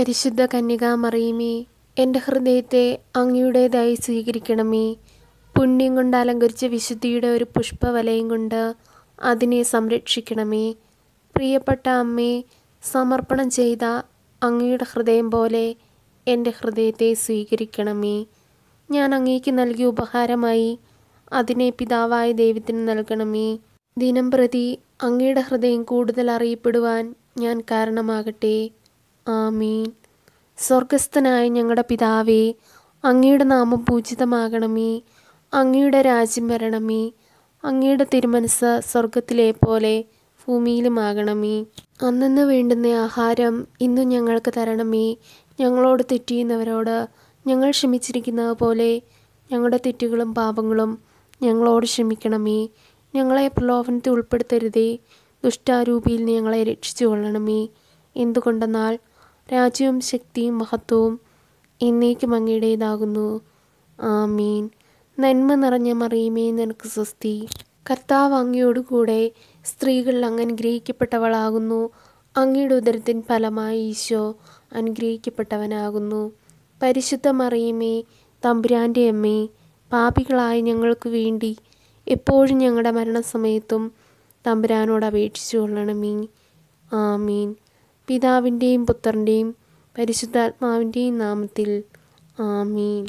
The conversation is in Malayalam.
പരിശുദ്ധ കന്യകാമറിയമേ എൻ്റെ ഹൃദയത്തെ അങ്ങയുടേതായി സ്വീകരിക്കണമേ പുണ്യം കൊണ്ട് അലങ്കരിച്ച വിശുദ്ധിയുടെ ഒരു പുഷ്പവലയം കൊണ്ട് അതിനെ സംരക്ഷിക്കണമേ പ്രിയപ്പെട്ട അമ്മേ സമർപ്പണം ചെയ്ത അങ്ങയുടെ ഹൃദയം പോലെ എൻ്റെ ഹൃദയത്തെ സ്വീകരിക്കണമേ ഞാൻ അങ്ങേക്ക് നൽകിയ ഉപഹാരമായി അതിനെ പിതാവായ ദൈവത്തിന് നൽകണമേ ദിനം പ്രതി അങ്ങയുടെ ഹൃദയം കൂടുതൽ അറിയപ്പെടുവാൻ ഞാൻ കാരണമാകട്ടെ ആമീൻ സ്വർഗസ്ഥനായ ഞങ്ങളുടെ പിതാവേ അങ്ങയുടെ നാമം പൂജിതമാകണമേ അങ്ങയുടെ രാജ്യം വരണമേ അങ്ങയുടെ തിരുമനസ് സ്വർഗത്തിലെ പോലെ ഭൂമിയിലുമാകണമേ അന്നെന്ന് വേണ്ടുന്ന ആഹാരം ഇന്നും ഞങ്ങൾക്ക് തരണമേ ഞങ്ങളോട് തെറ്റിയുന്നവരോട് ഞങ്ങൾ ക്ഷമിച്ചിരിക്കുന്നത് പോലെ ഞങ്ങളുടെ തെറ്റുകളും പാപങ്ങളും ഞങ്ങളോട് ക്ഷമിക്കണമേ ഞങ്ങളെ പ്രലോഭനത്തിൽ ഉൾപ്പെടുത്തരുതേ ദുഷ്ടാരൂപിയിൽ ഞങ്ങളെ രക്ഷിച്ചു കൊള്ളണമേ എന്തുകൊണ്ടെന്നാൽ രാജ്യവും ശക്തിയും മഹത്വവും എന്നേക്കും അങ്ങയുടേതാകുന്നു ആമീൻ നന്മ നിറഞ്ഞ മറിയുമേ നിനക്ക് സ്വസ്തി കർത്താവ് അങ്ങയോടുകൂടെ സ്ത്രീകൾ അങ്ങ് അനുഗ്രഹിക്കപ്പെട്ടവളാകുന്നു അങ്ങയുടെ ഉദരത്തിൻ ഫലമായി ഈശോ അനുഗ്രഹിക്കപ്പെട്ടവനാകുന്നു പരിശുദ്ധ മറിയുമേ തമ്പുരാൻ്റെ അമ്മേ പാപികളായ ഞങ്ങൾക്ക് വേണ്ടി എപ്പോഴും ഞങ്ങളുടെ മരണസമയത്തും തമ്പുരാനോട് അപേക്ഷിച്ചു കൊള്ളണമേ ആമീൻ പിതാവിൻ്റെയും പുത്രൻ്റെയും പരിശുദ്ധാത്മാവിൻ്റെയും നാമത്തിൽ ആമീൻ